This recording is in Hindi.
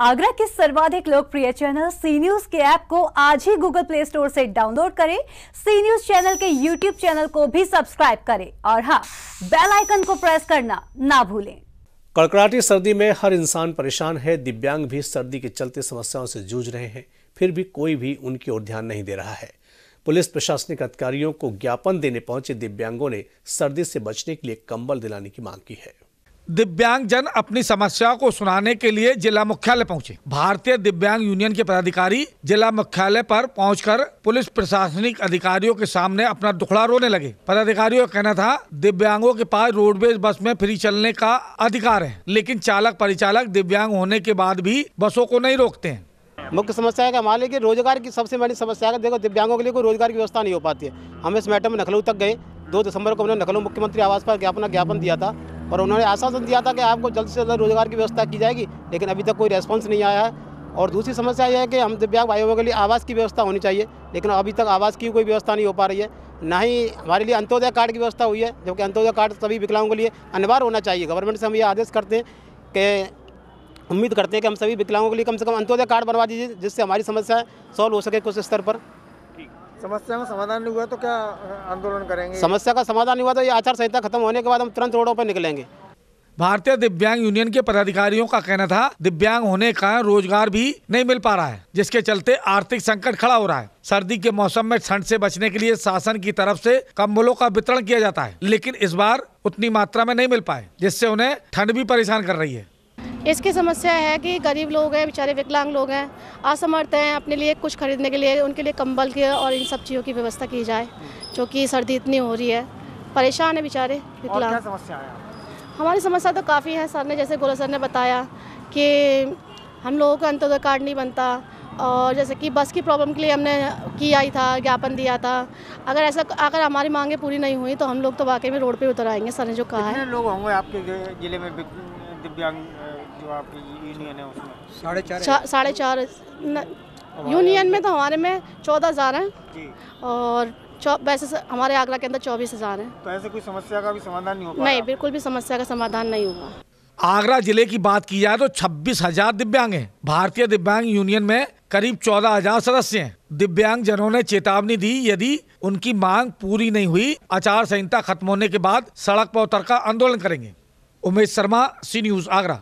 आगरा के सर्वाधिक लोकप्रिय चैनल सी न्यूज के ऐप को आज ही गूगल प्ले स्टोर से डाउनलोड करें सी न्यूज चैनल के यूट्यूब चैनल को भी सब्सक्राइब करें और हाँ बेल आइकन को प्रेस करना ना भूलें कड़कड़ाटी सर्दी में हर इंसान परेशान है दिव्यांग भी सर्दी के चलते समस्याओं से जूझ रहे हैं फिर भी कोई भी उनकी ओर ध्यान नहीं दे रहा है पुलिस प्रशासनिक अधिकारियों को ज्ञापन देने पहुंचे दिव्यांगों ने सर्दी से बचने के लिए कंबल दिलाने की मांग की है दिव्यांगजन अपनी समस्याओं को सुनाने के लिए जिला मुख्यालय पहुंचे भारतीय दिव्यांग यूनियन के पदाधिकारी जिला मुख्यालय पर पहुंचकर पुलिस प्रशासनिक अधिकारियों के सामने अपना दुखड़ा रोने लगे पदाधिकारियों का कहना था दिव्यांगों के पास रोडवेज बस में फ्री चलने का अधिकार है लेकिन चालक परिचालक दिव्यांग होने के बाद भी बसों को नहीं रोकते हैं मुख्य समस्या है का मान लीजिए रोजगार की सबसे बड़ी समस्या है देखो दिव्यांगों के लिए कोई रोजगार की व्यवस्था नहीं हो पाती है हम इस मैटर में नखलऊ तक गए दो दिसंबर को हमने नखलऊ मुख्यमंत्री आवास पर अपना ज्ञापन दिया था और उन्होंने आश्वासन दिया था कि आपको जल्द से जल्द रोज़गार की व्यवस्था की जाएगी लेकिन अभी तक कोई रेस्पॉन्स नहीं आया है और दूसरी समस्या यह है कि हम दिव्यांग भाइयों के लिए आवास की व्यवस्था होनी चाहिए लेकिन अभी तक आवास की कोई व्यवस्था नहीं हो पा रही है ना ही हमारे लिए अंत्योदय कार्ड की व्यवस्था हुई है जबकि अंत्योदय कार्ड सभी विकलांगों के लिए अनिवार्य होना चाहिए गवर्नमेंट से हम ये आदेश करते हैं कि उम्मीद करते हैं कि हम सभी विकलांगों के लिए कम से कम अंत्योदय कार्ड बनवा दीजिए जिससे हमारी समस्याएँ सॉल्व हो सके कुछ स्तर पर समस्या का समाधान नहीं हुआ तो क्या आंदोलन करेंगे समस्या का समाधान नहीं हुआ तो ये आचार संहिता खत्म होने के बाद हम तुरंत रोडों पर निकलेंगे भारतीय दिव्यांग यूनियन के पदाधिकारियों का कहना था दिव्यांग होने का रोजगार भी नहीं मिल पा रहा है जिसके चलते आर्थिक संकट खड़ा हो रहा है सर्दी के मौसम में ठंड से बचने के लिए शासन की तरफ से कम्बलों का वितरण किया जाता है लेकिन इस बार उतनी मात्रा में नहीं मिल पाए जिससे उन्हें ठंड भी परेशान कर रही है इसकी समस्या है कि गरीब लोग हैं बेचारे विकलांग लोग हैं असमर्थ हैं अपने लिए कुछ खरीदने के लिए उनके लिए कंबल की और इन सब चीज़ों की व्यवस्था की जाए क्योंकि सर्दी इतनी हो रही है परेशान है बेचारे विकलांग समस्या हमारी समस्या तो काफ़ी है सर ने जैसे गोला सर ने बताया कि हम लोगों का अंत्योदय कार्ड नहीं बनता और जैसे कि बस की प्रॉब्लम के लिए हमने किया ही था ज्ञापन दिया था अगर ऐसा अगर हमारी मांगे पूरी नहीं हुई तो हम लोग तो वाकई में रोड पे उतर आएंगे सर ने जो कहा है लोग होंगे आपके जिले में दिव्यांग जो आपकी यूनियन है उसमें साढ़े चार साढ़े चार यूनियन में तो हमारे में चौदह हज़ार हैं और वैसे हमारे आगरा के अंदर चौबीस हज़ार हैं तो ऐसे कोई समस्या का भी समाधान नहीं होगा नहीं बिल्कुल भी समस्या का समाधान नहीं होगा आगरा जिले की बात की जाए तो छब्बीस हजार दिव्यांग है भारतीय दिव्यांग यूनियन में करीब चौदह हजार सदस्य हैं दिव्यांग जनों ने चेतावनी दी यदि उनकी मांग पूरी नहीं हुई आचार संहिता खत्म होने के बाद सड़क पर उतरकर आंदोलन करेंगे उमेश शर्मा सी न्यूज आगरा